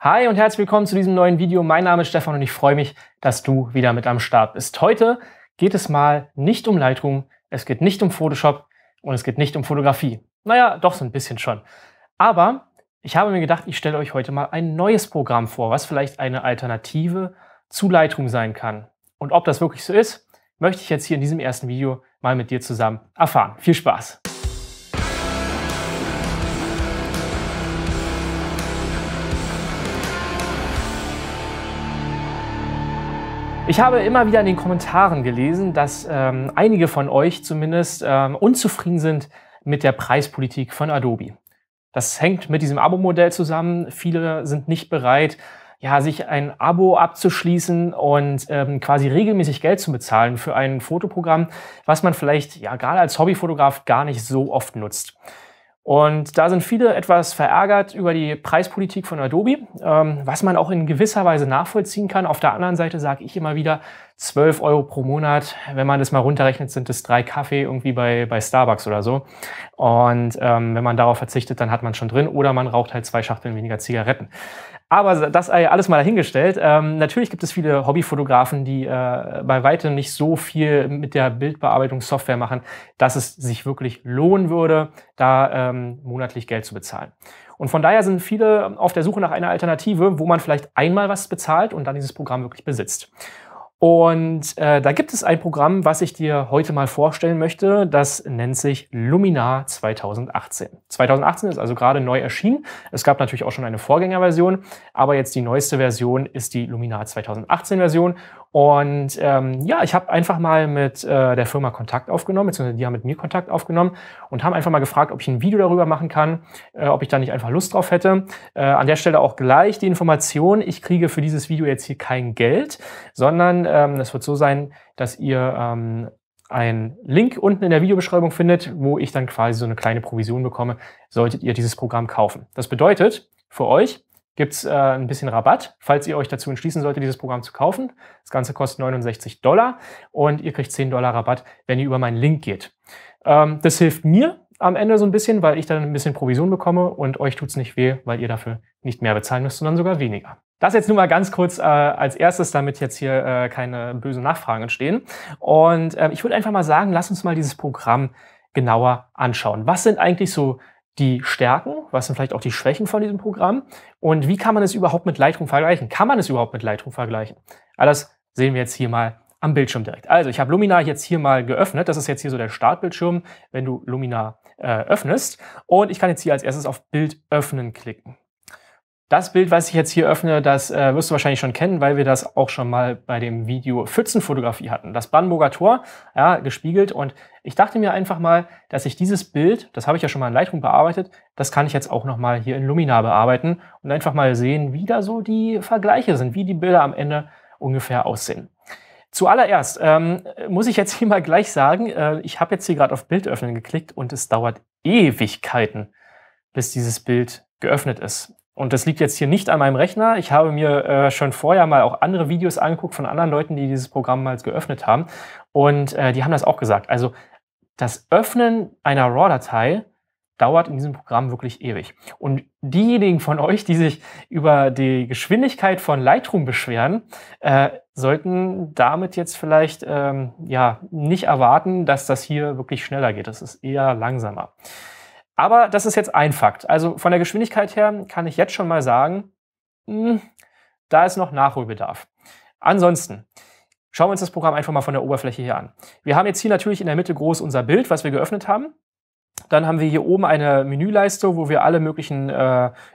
Hi und herzlich willkommen zu diesem neuen Video. Mein Name ist Stefan und ich freue mich, dass du wieder mit am Start bist. Heute geht es mal nicht um Lightroom, es geht nicht um Photoshop und es geht nicht um Fotografie. Naja, doch so ein bisschen schon. Aber ich habe mir gedacht, ich stelle euch heute mal ein neues Programm vor, was vielleicht eine Alternative zu Lightroom sein kann. Und ob das wirklich so ist, möchte ich jetzt hier in diesem ersten Video mal mit dir zusammen erfahren. Viel Spaß! Ich habe immer wieder in den Kommentaren gelesen, dass ähm, einige von euch zumindest ähm, unzufrieden sind mit der Preispolitik von Adobe. Das hängt mit diesem Abo-Modell zusammen. Viele sind nicht bereit, ja, sich ein Abo abzuschließen und ähm, quasi regelmäßig Geld zu bezahlen für ein Fotoprogramm, was man vielleicht ja gerade als Hobbyfotograf gar nicht so oft nutzt. Und da sind viele etwas verärgert über die Preispolitik von Adobe, ähm, was man auch in gewisser Weise nachvollziehen kann. Auf der anderen Seite sage ich immer wieder, 12 Euro pro Monat, wenn man das mal runterrechnet, sind es drei Kaffee irgendwie bei, bei Starbucks oder so. Und ähm, wenn man darauf verzichtet, dann hat man schon drin oder man raucht halt zwei Schachteln weniger Zigaretten. Aber das alles mal dahingestellt. Ähm, natürlich gibt es viele Hobbyfotografen, die äh, bei weitem nicht so viel mit der Bildbearbeitungssoftware machen, dass es sich wirklich lohnen würde, da ähm, monatlich Geld zu bezahlen. Und von daher sind viele auf der Suche nach einer Alternative, wo man vielleicht einmal was bezahlt und dann dieses Programm wirklich besitzt. Und äh, da gibt es ein Programm, was ich dir heute mal vorstellen möchte. Das nennt sich Luminar 2018. 2018 ist also gerade neu erschienen. Es gab natürlich auch schon eine Vorgängerversion, aber jetzt die neueste Version ist die Luminar 2018 Version. Und ähm, ja, ich habe einfach mal mit äh, der Firma Kontakt aufgenommen, beziehungsweise die haben mit mir Kontakt aufgenommen und haben einfach mal gefragt, ob ich ein Video darüber machen kann, äh, ob ich da nicht einfach Lust drauf hätte. Äh, an der Stelle auch gleich die Information, ich kriege für dieses Video jetzt hier kein Geld, sondern ähm, es wird so sein, dass ihr ähm, einen Link unten in der Videobeschreibung findet, wo ich dann quasi so eine kleine Provision bekomme, solltet ihr dieses Programm kaufen. Das bedeutet für euch, gibt es äh, ein bisschen Rabatt, falls ihr euch dazu entschließen solltet, dieses Programm zu kaufen. Das Ganze kostet 69 Dollar und ihr kriegt 10 Dollar Rabatt, wenn ihr über meinen Link geht. Ähm, das hilft mir am Ende so ein bisschen, weil ich dann ein bisschen Provision bekomme und euch tut's nicht weh, weil ihr dafür nicht mehr bezahlen müsst, sondern sogar weniger. Das jetzt nur mal ganz kurz äh, als erstes, damit jetzt hier äh, keine bösen Nachfragen entstehen. Und äh, ich würde einfach mal sagen, lass uns mal dieses Programm genauer anschauen. Was sind eigentlich so die Stärken, was sind vielleicht auch die Schwächen von diesem Programm und wie kann man es überhaupt mit Lightroom vergleichen? Kann man es überhaupt mit Lightroom vergleichen? Alles ah, sehen wir jetzt hier mal am Bildschirm direkt. Also ich habe Luminar jetzt hier mal geöffnet. Das ist jetzt hier so der Startbildschirm, wenn du Luminar äh, öffnest. Und ich kann jetzt hier als erstes auf Bild öffnen klicken. Das Bild, was ich jetzt hier öffne, das äh, wirst du wahrscheinlich schon kennen, weil wir das auch schon mal bei dem Video Pfützenfotografie hatten. Das Brandenburger Tor, ja, gespiegelt. Und ich dachte mir einfach mal, dass ich dieses Bild, das habe ich ja schon mal in Lightroom bearbeitet, das kann ich jetzt auch nochmal hier in Luminar bearbeiten und einfach mal sehen, wie da so die Vergleiche sind, wie die Bilder am Ende ungefähr aussehen. Zuallererst ähm, muss ich jetzt hier mal gleich sagen, äh, ich habe jetzt hier gerade auf Bild öffnen geklickt und es dauert Ewigkeiten, bis dieses Bild geöffnet ist. Und das liegt jetzt hier nicht an meinem Rechner. Ich habe mir äh, schon vorher mal auch andere Videos angeguckt von anderen Leuten, die dieses Programm mal geöffnet haben. Und äh, die haben das auch gesagt. Also das Öffnen einer RAW-Datei dauert in diesem Programm wirklich ewig. Und diejenigen von euch, die sich über die Geschwindigkeit von Lightroom beschweren, äh, sollten damit jetzt vielleicht ähm, ja, nicht erwarten, dass das hier wirklich schneller geht. Das ist eher langsamer. Aber das ist jetzt ein Fakt. Also von der Geschwindigkeit her kann ich jetzt schon mal sagen, mh, hm, da ist noch Nachholbedarf. Ansonsten schauen wir uns das Programm einfach mal von der Oberfläche hier an. Wir haben jetzt hier natürlich in der Mitte groß unser Bild, was wir geöffnet haben. Dann haben wir hier oben eine Menüleiste, wo wir alle möglichen äh,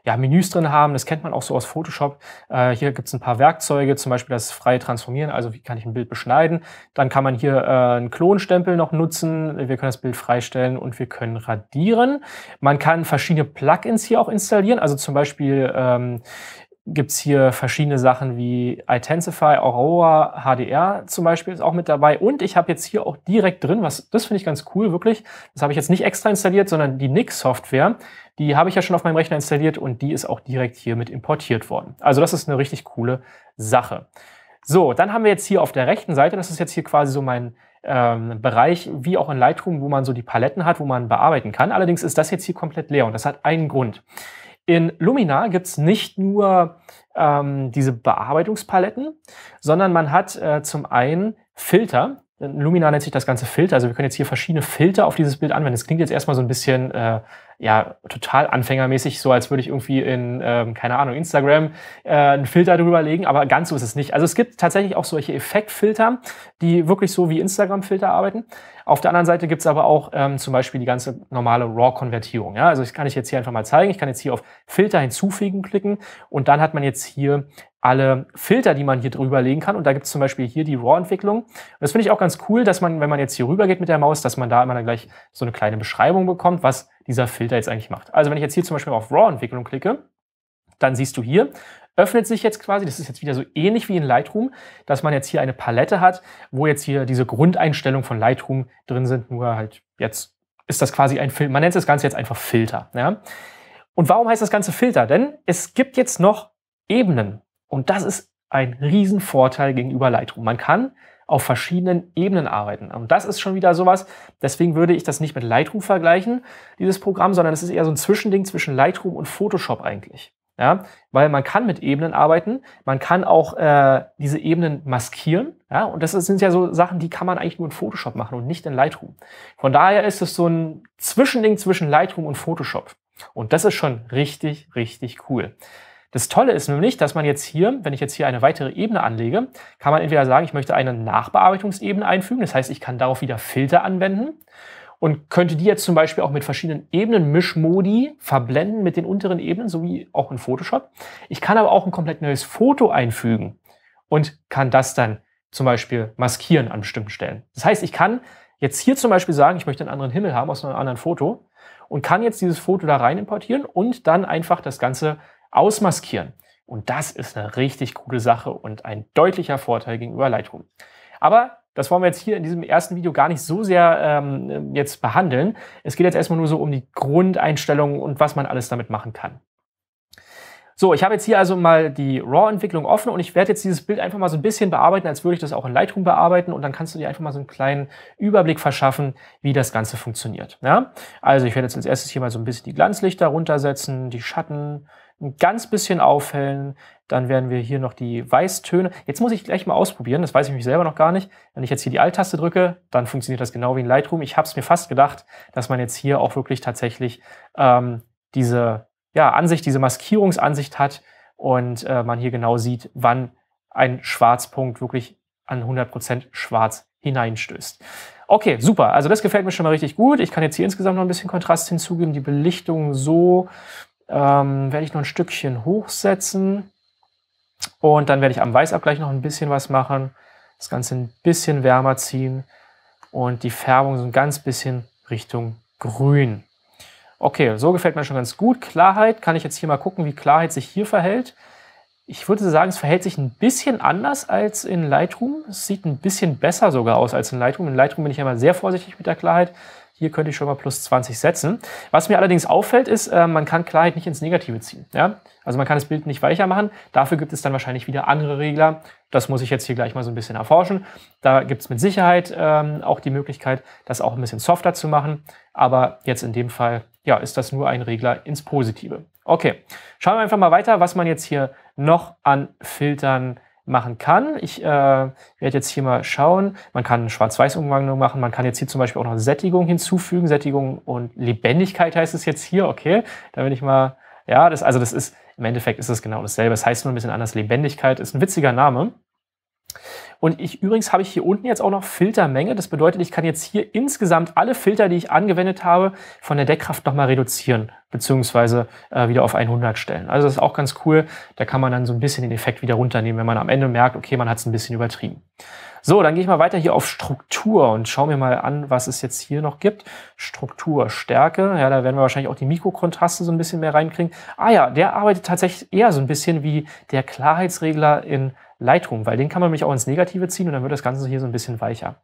ja, Menüs drin haben. Das kennt man auch so aus Photoshop. Äh, hier gibt es ein paar Werkzeuge, zum Beispiel das freie Transformieren, also wie kann ich ein Bild beschneiden. Dann kann man hier äh, einen Klonstempel noch nutzen. Wir können das Bild freistellen und wir können radieren. Man kann verschiedene Plugins hier auch installieren, also zum Beispiel ähm, gibt es hier verschiedene Sachen wie Itensify, Aurora, HDR zum Beispiel ist auch mit dabei. Und ich habe jetzt hier auch direkt drin, was das finde ich ganz cool, wirklich. Das habe ich jetzt nicht extra installiert, sondern die Nix-Software, die habe ich ja schon auf meinem Rechner installiert und die ist auch direkt hier mit importiert worden. Also das ist eine richtig coole Sache. So, dann haben wir jetzt hier auf der rechten Seite, das ist jetzt hier quasi so mein ähm, Bereich, wie auch in Lightroom, wo man so die Paletten hat, wo man bearbeiten kann. Allerdings ist das jetzt hier komplett leer und das hat einen Grund. In Luminar gibt es nicht nur ähm, diese Bearbeitungspaletten, sondern man hat äh, zum einen Filter. In Lumina nennt sich das ganze Filter. Also wir können jetzt hier verschiedene Filter auf dieses Bild anwenden. Das klingt jetzt erstmal so ein bisschen äh, ja, total anfängermäßig, so als würde ich irgendwie in, ähm, keine Ahnung, Instagram äh, einen Filter drüber legen, aber ganz so ist es nicht. Also es gibt tatsächlich auch solche Effektfilter, die wirklich so wie Instagram-Filter arbeiten. Auf der anderen Seite gibt es aber auch ähm, zum Beispiel die ganze normale RAW-Konvertierung. Ja? Also das kann ich jetzt hier einfach mal zeigen. Ich kann jetzt hier auf Filter hinzufügen klicken und dann hat man jetzt hier alle Filter, die man hier drüber legen kann. Und da gibt es zum Beispiel hier die RAW-Entwicklung. Und das finde ich auch ganz cool, dass man, wenn man jetzt hier rüber geht mit der Maus, dass man da immer dann gleich so eine kleine Beschreibung bekommt, was dieser Filter jetzt eigentlich macht. Also wenn ich jetzt hier zum Beispiel auf RAW-Entwicklung klicke, dann siehst du hier, öffnet sich jetzt quasi, das ist jetzt wieder so ähnlich wie in Lightroom, dass man jetzt hier eine Palette hat, wo jetzt hier diese Grundeinstellungen von Lightroom drin sind, nur halt jetzt ist das quasi ein Filter, man nennt das Ganze jetzt einfach Filter. Ja? Und warum heißt das Ganze Filter? Denn es gibt jetzt noch Ebenen und das ist ein Riesenvorteil gegenüber Lightroom. Man kann auf verschiedenen Ebenen arbeiten. Und das ist schon wieder sowas, deswegen würde ich das nicht mit Lightroom vergleichen, dieses Programm, sondern es ist eher so ein Zwischending zwischen Lightroom und Photoshop eigentlich. Ja, weil man kann mit Ebenen arbeiten, man kann auch äh, diese Ebenen maskieren. Ja, und das sind ja so Sachen, die kann man eigentlich nur in Photoshop machen und nicht in Lightroom. Von daher ist es so ein Zwischending zwischen Lightroom und Photoshop. Und das ist schon richtig, richtig cool. Das Tolle ist nämlich, dass man jetzt hier, wenn ich jetzt hier eine weitere Ebene anlege, kann man entweder sagen, ich möchte eine Nachbearbeitungsebene einfügen. Das heißt, ich kann darauf wieder Filter anwenden und könnte die jetzt zum Beispiel auch mit verschiedenen Ebenen, Mischmodi, verblenden mit den unteren Ebenen, sowie auch in Photoshop. Ich kann aber auch ein komplett neues Foto einfügen und kann das dann zum Beispiel maskieren an bestimmten Stellen. Das heißt, ich kann jetzt hier zum Beispiel sagen, ich möchte einen anderen Himmel haben aus einem anderen Foto und kann jetzt dieses Foto da rein importieren und dann einfach das Ganze ausmaskieren. Und das ist eine richtig coole Sache und ein deutlicher Vorteil gegenüber Lightroom. Aber das wollen wir jetzt hier in diesem ersten Video gar nicht so sehr ähm, jetzt behandeln. Es geht jetzt erstmal nur so um die Grundeinstellungen und was man alles damit machen kann. So, ich habe jetzt hier also mal die RAW-Entwicklung offen und ich werde jetzt dieses Bild einfach mal so ein bisschen bearbeiten, als würde ich das auch in Lightroom bearbeiten und dann kannst du dir einfach mal so einen kleinen Überblick verschaffen, wie das Ganze funktioniert. Ja? Also ich werde jetzt als erstes hier mal so ein bisschen die Glanzlichter runtersetzen, die Schatten, ein ganz bisschen aufhellen. Dann werden wir hier noch die Weißtöne. Jetzt muss ich gleich mal ausprobieren, das weiß ich mich selber noch gar nicht. Wenn ich jetzt hier die Alt-Taste drücke, dann funktioniert das genau wie in Lightroom. Ich habe es mir fast gedacht, dass man jetzt hier auch wirklich tatsächlich ähm, diese ja, Ansicht, diese Maskierungsansicht hat und äh, man hier genau sieht, wann ein Schwarzpunkt wirklich an 100% schwarz hineinstößt. Okay, super. Also das gefällt mir schon mal richtig gut. Ich kann jetzt hier insgesamt noch ein bisschen Kontrast hinzugeben, die Belichtung so ähm, werde ich noch ein Stückchen hochsetzen und dann werde ich am Weißabgleich noch ein bisschen was machen, das Ganze ein bisschen wärmer ziehen und die Färbung so ein ganz bisschen Richtung grün. Okay, so gefällt mir schon ganz gut. Klarheit, kann ich jetzt hier mal gucken, wie Klarheit sich hier verhält. Ich würde sagen, es verhält sich ein bisschen anders als in Lightroom. Es sieht ein bisschen besser sogar aus als in Lightroom. In Lightroom bin ich immer sehr vorsichtig mit der Klarheit. Hier könnte ich schon mal plus 20 setzen. Was mir allerdings auffällt, ist, äh, man kann Klarheit nicht ins Negative ziehen. Ja? Also man kann das Bild nicht weicher machen. Dafür gibt es dann wahrscheinlich wieder andere Regler. Das muss ich jetzt hier gleich mal so ein bisschen erforschen. Da gibt es mit Sicherheit ähm, auch die Möglichkeit, das auch ein bisschen softer zu machen. Aber jetzt in dem Fall ja, ist das nur ein Regler ins Positive. Okay, schauen wir einfach mal weiter, was man jetzt hier noch an Filtern machen kann. Ich äh, werde jetzt hier mal schauen. Man kann eine Schwarz-Weiß-Umwandlung machen. Man kann jetzt hier zum Beispiel auch noch Sättigung hinzufügen. Sättigung und Lebendigkeit heißt es jetzt hier. Okay, da bin ich mal. Ja, das, also das ist im Endeffekt ist es genau dasselbe. Es das heißt nur ein bisschen anders. Lebendigkeit ist ein witziger Name. Und ich übrigens habe ich hier unten jetzt auch noch Filtermenge. Das bedeutet, ich kann jetzt hier insgesamt alle Filter, die ich angewendet habe, von der Deckkraft nochmal reduzieren, beziehungsweise äh, wieder auf 100 stellen. Also das ist auch ganz cool. Da kann man dann so ein bisschen den Effekt wieder runternehmen, wenn man am Ende merkt, okay, man hat es ein bisschen übertrieben. So, dann gehe ich mal weiter hier auf Struktur und schaue mir mal an, was es jetzt hier noch gibt. Struktur, Stärke, ja, da werden wir wahrscheinlich auch die Mikrokontraste so ein bisschen mehr reinkriegen. Ah ja, der arbeitet tatsächlich eher so ein bisschen wie der Klarheitsregler in Lightroom, weil den kann man nämlich auch ins Negative ziehen und dann wird das Ganze hier so ein bisschen weicher.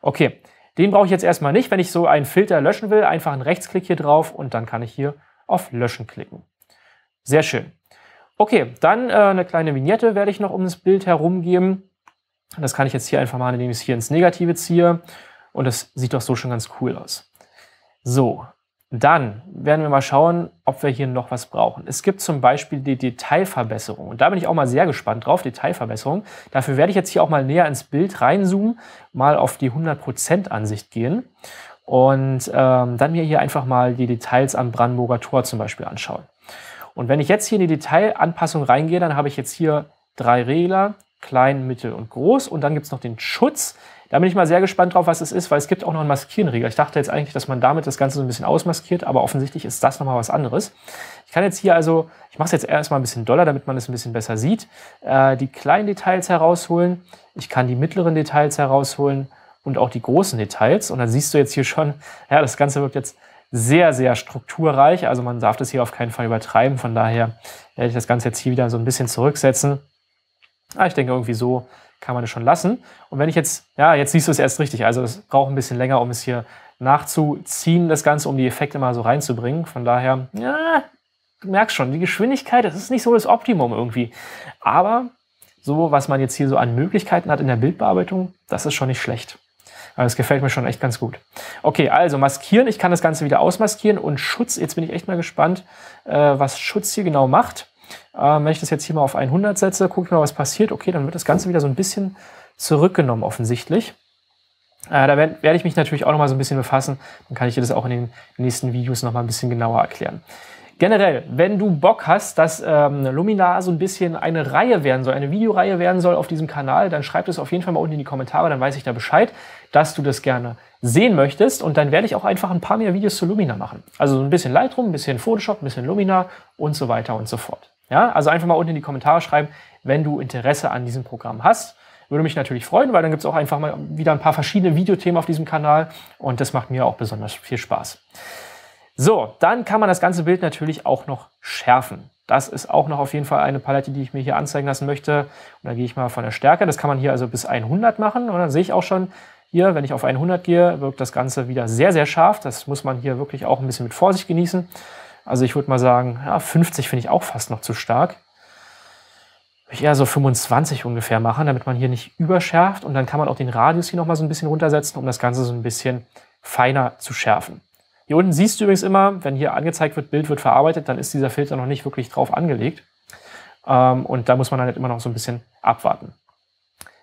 Okay, den brauche ich jetzt erstmal nicht. Wenn ich so einen Filter löschen will, einfach einen Rechtsklick hier drauf und dann kann ich hier auf Löschen klicken. Sehr schön. Okay, dann äh, eine kleine Vignette werde ich noch um das Bild herumgeben. Das kann ich jetzt hier einfach mal, indem ich es hier ins Negative ziehe. Und das sieht doch so schon ganz cool aus. So, dann werden wir mal schauen, ob wir hier noch was brauchen. Es gibt zum Beispiel die Detailverbesserung. Und da bin ich auch mal sehr gespannt drauf, Detailverbesserung. Dafür werde ich jetzt hier auch mal näher ins Bild reinzoomen, mal auf die 100% Ansicht gehen und ähm, dann mir hier einfach mal die Details am Brandenburger Tor zum Beispiel anschauen. Und wenn ich jetzt hier in die Detailanpassung reingehe, dann habe ich jetzt hier drei Regler, klein, mittel und groß. Und dann gibt es noch den Schutz. Da bin ich mal sehr gespannt drauf, was es ist, weil es gibt auch noch einen Maskierenregler. Ich dachte jetzt eigentlich, dass man damit das Ganze so ein bisschen ausmaskiert, aber offensichtlich ist das nochmal was anderes. Ich kann jetzt hier also, ich mache es jetzt erstmal ein bisschen doller, damit man es ein bisschen besser sieht, äh, die kleinen Details herausholen. Ich kann die mittleren Details herausholen und auch die großen Details. Und dann siehst du jetzt hier schon, ja, das Ganze wirkt jetzt sehr, sehr strukturreich. Also man darf das hier auf keinen Fall übertreiben. Von daher werde ich das Ganze jetzt hier wieder so ein bisschen zurücksetzen Ah, ich denke, irgendwie so kann man es schon lassen. Und wenn ich jetzt, ja, jetzt siehst du es erst richtig. Also es braucht ein bisschen länger, um es hier nachzuziehen, das Ganze, um die Effekte mal so reinzubringen. Von daher, ja, du merkst schon, die Geschwindigkeit, das ist nicht so das Optimum irgendwie. Aber so, was man jetzt hier so an Möglichkeiten hat in der Bildbearbeitung, das ist schon nicht schlecht. Also das gefällt mir schon echt ganz gut. Okay, also maskieren. Ich kann das Ganze wieder ausmaskieren und Schutz. Jetzt bin ich echt mal gespannt, äh, was Schutz hier genau macht. Ähm, wenn ich das jetzt hier mal auf 100 setze, gucke ich mal, was passiert. Okay, dann wird das Ganze wieder so ein bisschen zurückgenommen offensichtlich. Äh, da werde werd ich mich natürlich auch nochmal so ein bisschen befassen. Dann kann ich dir das auch in den nächsten Videos nochmal ein bisschen genauer erklären. Generell, wenn du Bock hast, dass ähm, Luminar so ein bisschen eine Reihe werden soll, eine Videoreihe werden soll auf diesem Kanal, dann schreib das auf jeden Fall mal unten in die Kommentare, dann weiß ich da Bescheid, dass du das gerne sehen möchtest. Und dann werde ich auch einfach ein paar mehr Videos zu Luminar machen. Also so ein bisschen Lightroom, ein bisschen Photoshop, ein bisschen Luminar und so weiter und so fort. Ja, also einfach mal unten in die Kommentare schreiben, wenn du Interesse an diesem Programm hast. Würde mich natürlich freuen, weil dann gibt es auch einfach mal wieder ein paar verschiedene Videothemen auf diesem Kanal und das macht mir auch besonders viel Spaß. So, dann kann man das ganze Bild natürlich auch noch schärfen. Das ist auch noch auf jeden Fall eine Palette, die ich mir hier anzeigen lassen möchte. Und da gehe ich mal von der Stärke. Das kann man hier also bis 100 machen. Und dann sehe ich auch schon hier, wenn ich auf 100 gehe, wirkt das Ganze wieder sehr, sehr scharf. Das muss man hier wirklich auch ein bisschen mit Vorsicht genießen. Also ich würde mal sagen, ja, 50 finde ich auch fast noch zu stark. Würde ich eher so 25 ungefähr machen, damit man hier nicht überschärft. Und dann kann man auch den Radius hier nochmal so ein bisschen runtersetzen, um das Ganze so ein bisschen feiner zu schärfen. Hier unten siehst du übrigens immer, wenn hier angezeigt wird, Bild wird verarbeitet, dann ist dieser Filter noch nicht wirklich drauf angelegt. Ähm, und da muss man dann halt immer noch so ein bisschen abwarten.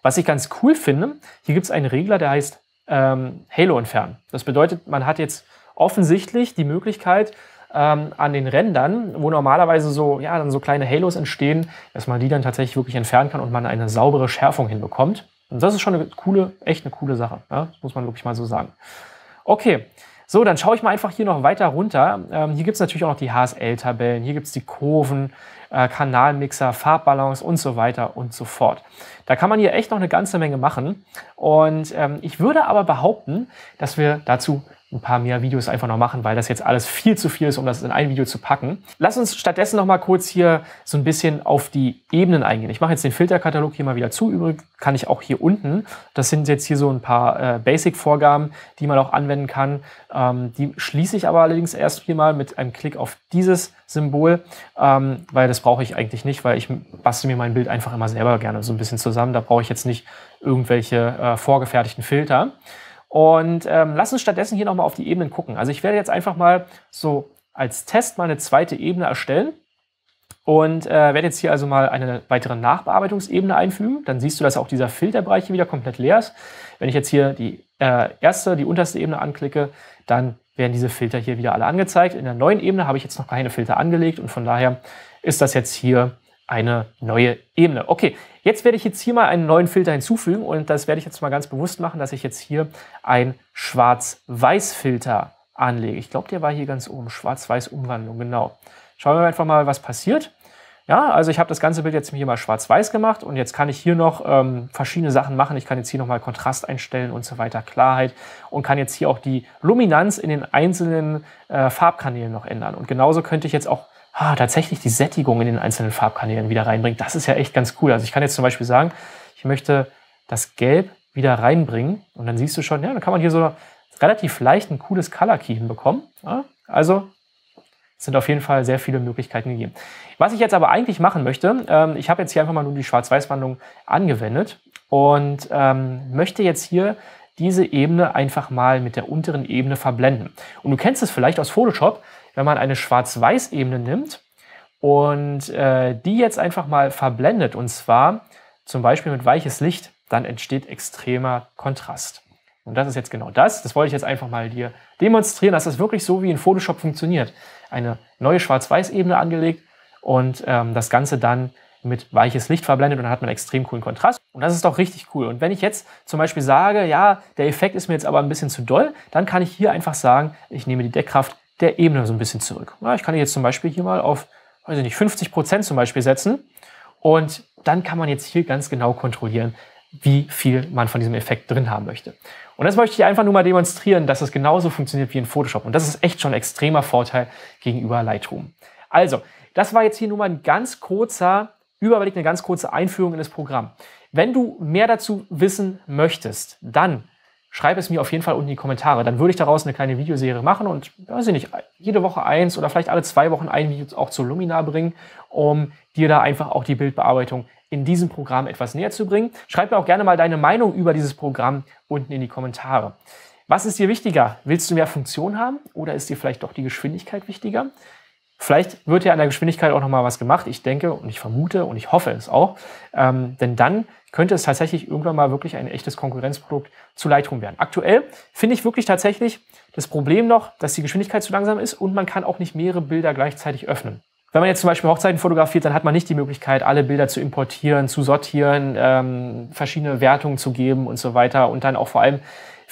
Was ich ganz cool finde, hier gibt es einen Regler, der heißt ähm, Halo entfernen. Das bedeutet, man hat jetzt offensichtlich die Möglichkeit, ähm, an den Rändern, wo normalerweise so, ja, dann so kleine Halos entstehen, dass man die dann tatsächlich wirklich entfernen kann und man eine saubere Schärfung hinbekommt. Und das ist schon eine coole, echt eine coole Sache, ja? muss man wirklich mal so sagen. Okay, so, dann schaue ich mal einfach hier noch weiter runter. Ähm, hier gibt es natürlich auch noch die HSL-Tabellen, hier gibt es die Kurven, äh, Kanalmixer, Farbbalance und so weiter und so fort. Da kann man hier echt noch eine ganze Menge machen. Und ähm, ich würde aber behaupten, dass wir dazu ein paar mehr Videos einfach noch machen, weil das jetzt alles viel zu viel ist, um das in ein Video zu packen. Lass uns stattdessen noch mal kurz hier so ein bisschen auf die Ebenen eingehen. Ich mache jetzt den Filterkatalog hier mal wieder zu. Übrigens kann ich auch hier unten, das sind jetzt hier so ein paar äh, Basic-Vorgaben, die man auch anwenden kann. Ähm, die schließe ich aber allerdings erst hier mal mit einem Klick auf dieses Symbol, ähm, weil das brauche ich eigentlich nicht, weil ich bastel mir mein Bild einfach immer selber gerne so ein bisschen zusammen. Da brauche ich jetzt nicht irgendwelche äh, vorgefertigten Filter. Und ähm, lass uns stattdessen hier nochmal auf die Ebenen gucken. Also ich werde jetzt einfach mal so als Test mal eine zweite Ebene erstellen und äh, werde jetzt hier also mal eine weitere Nachbearbeitungsebene einfügen. Dann siehst du, dass auch dieser Filterbereich hier wieder komplett leer ist. Wenn ich jetzt hier die äh, erste, die unterste Ebene anklicke, dann werden diese Filter hier wieder alle angezeigt. In der neuen Ebene habe ich jetzt noch keine Filter angelegt und von daher ist das jetzt hier eine neue Ebene. Okay, jetzt werde ich jetzt hier mal einen neuen Filter hinzufügen und das werde ich jetzt mal ganz bewusst machen, dass ich jetzt hier einen Schwarz-Weiß-Filter anlege. Ich glaube, der war hier ganz oben, Schwarz-Weiß-Umwandlung, genau. Schauen wir einfach mal, was passiert. Ja, also ich habe das ganze Bild jetzt hier mal schwarz-weiß gemacht und jetzt kann ich hier noch ähm, verschiedene Sachen machen. Ich kann jetzt hier nochmal Kontrast einstellen und so weiter, Klarheit und kann jetzt hier auch die Luminanz in den einzelnen äh, Farbkanälen noch ändern. Und genauso könnte ich jetzt auch ah, tatsächlich die Sättigung in den einzelnen Farbkanälen wieder reinbringt. Das ist ja echt ganz cool. Also ich kann jetzt zum Beispiel sagen, ich möchte das Gelb wieder reinbringen und dann siehst du schon, ja, dann kann man hier so relativ leicht ein cooles Color Key hinbekommen. Ja, also sind auf jeden Fall sehr viele Möglichkeiten gegeben. Was ich jetzt aber eigentlich machen möchte, ähm, ich habe jetzt hier einfach mal nur die Schwarz-Weiß-Wandlung angewendet und ähm, möchte jetzt hier diese Ebene einfach mal mit der unteren Ebene verblenden. Und du kennst es vielleicht aus Photoshop, wenn man eine Schwarz-Weiß-Ebene nimmt und äh, die jetzt einfach mal verblendet, und zwar zum Beispiel mit weiches Licht, dann entsteht extremer Kontrast. Und das ist jetzt genau das. Das wollte ich jetzt einfach mal dir demonstrieren, dass das wirklich so wie in Photoshop funktioniert. Eine neue Schwarz-Weiß-Ebene angelegt und ähm, das Ganze dann mit weiches Licht verblendet und dann hat man extrem coolen Kontrast. Und das ist doch richtig cool. Und wenn ich jetzt zum Beispiel sage, ja, der Effekt ist mir jetzt aber ein bisschen zu doll, dann kann ich hier einfach sagen, ich nehme die Deckkraft der Ebene so ein bisschen zurück. Ja, ich kann jetzt zum Beispiel hier mal auf, weiß ich nicht, 50 Prozent zum Beispiel setzen. Und dann kann man jetzt hier ganz genau kontrollieren, wie viel man von diesem Effekt drin haben möchte. Und das möchte ich einfach nur mal demonstrieren, dass es genauso funktioniert wie in Photoshop. Und das ist echt schon ein extremer Vorteil gegenüber Lightroom. Also, das war jetzt hier nur mal ein ganz kurzer Überblick, eine ganz kurze Einführung in das Programm. Wenn du mehr dazu wissen möchtest, dann schreib es mir auf jeden Fall unten in die Kommentare. Dann würde ich daraus eine kleine Videoserie machen und, weiß ich nicht, jede Woche eins oder vielleicht alle zwei Wochen ein Video auch zu Luminar bringen, um dir da einfach auch die Bildbearbeitung in diesem Programm etwas näher zu bringen. Schreib mir auch gerne mal deine Meinung über dieses Programm unten in die Kommentare. Was ist dir wichtiger? Willst du mehr Funktion haben oder ist dir vielleicht doch die Geschwindigkeit wichtiger? Vielleicht wird ja an der Geschwindigkeit auch nochmal was gemacht. Ich denke und ich vermute und ich hoffe es auch. Ähm, denn dann könnte es tatsächlich irgendwann mal wirklich ein echtes Konkurrenzprodukt zu Lightroom werden. Aktuell finde ich wirklich tatsächlich das Problem noch, dass die Geschwindigkeit zu langsam ist und man kann auch nicht mehrere Bilder gleichzeitig öffnen. Wenn man jetzt zum Beispiel Hochzeiten fotografiert, dann hat man nicht die Möglichkeit, alle Bilder zu importieren, zu sortieren, ähm, verschiedene Wertungen zu geben und so weiter und dann auch vor allem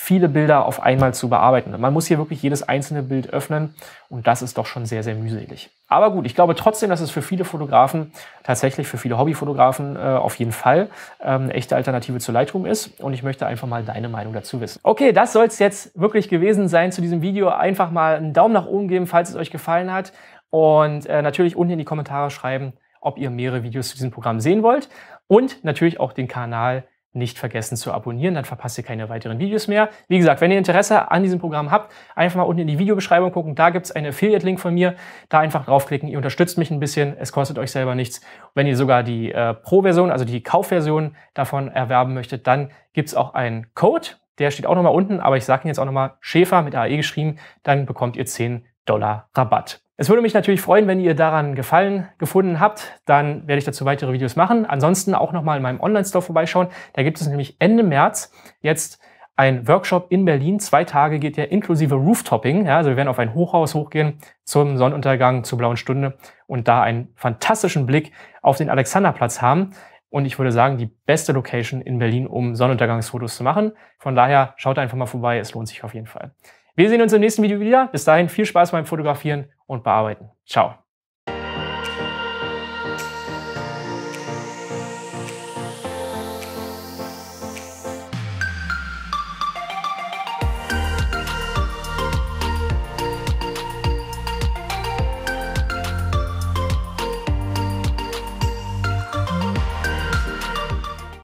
viele Bilder auf einmal zu bearbeiten. Man muss hier wirklich jedes einzelne Bild öffnen und das ist doch schon sehr, sehr mühselig. Aber gut, ich glaube trotzdem, dass es für viele Fotografen, tatsächlich für viele Hobbyfotografen äh, auf jeden Fall ähm, eine echte Alternative zu Lightroom ist und ich möchte einfach mal deine Meinung dazu wissen. Okay, das soll es jetzt wirklich gewesen sein zu diesem Video. Einfach mal einen Daumen nach oben geben, falls es euch gefallen hat und äh, natürlich unten in die Kommentare schreiben, ob ihr mehrere Videos zu diesem Programm sehen wollt und natürlich auch den Kanal nicht vergessen zu abonnieren, dann verpasst ihr keine weiteren Videos mehr. Wie gesagt, wenn ihr Interesse an diesem Programm habt, einfach mal unten in die Videobeschreibung gucken. Da gibt es einen Affiliate-Link von mir. Da einfach draufklicken. Ihr unterstützt mich ein bisschen. Es kostet euch selber nichts. Wenn ihr sogar die äh, Pro-Version, also die Kaufversion davon erwerben möchtet, dann gibt es auch einen Code. Der steht auch nochmal unten, aber ich sage ihn jetzt auch nochmal Schäfer mit AE geschrieben. Dann bekommt ihr 10 Dollar Rabatt. Es würde mich natürlich freuen, wenn ihr daran Gefallen gefunden habt. Dann werde ich dazu weitere Videos machen. Ansonsten auch nochmal in meinem Online-Store vorbeischauen. Da gibt es nämlich Ende März jetzt ein Workshop in Berlin. Zwei Tage geht der inklusive Rooftopping. Ja, also wir werden auf ein Hochhaus hochgehen zum Sonnenuntergang, zur blauen Stunde und da einen fantastischen Blick auf den Alexanderplatz haben. Und ich würde sagen, die beste Location in Berlin, um Sonnenuntergangsfotos zu machen. Von daher schaut einfach mal vorbei. Es lohnt sich auf jeden Fall. Wir sehen uns im nächsten Video wieder. Bis dahin viel Spaß beim Fotografieren und Bearbeiten. Ciao.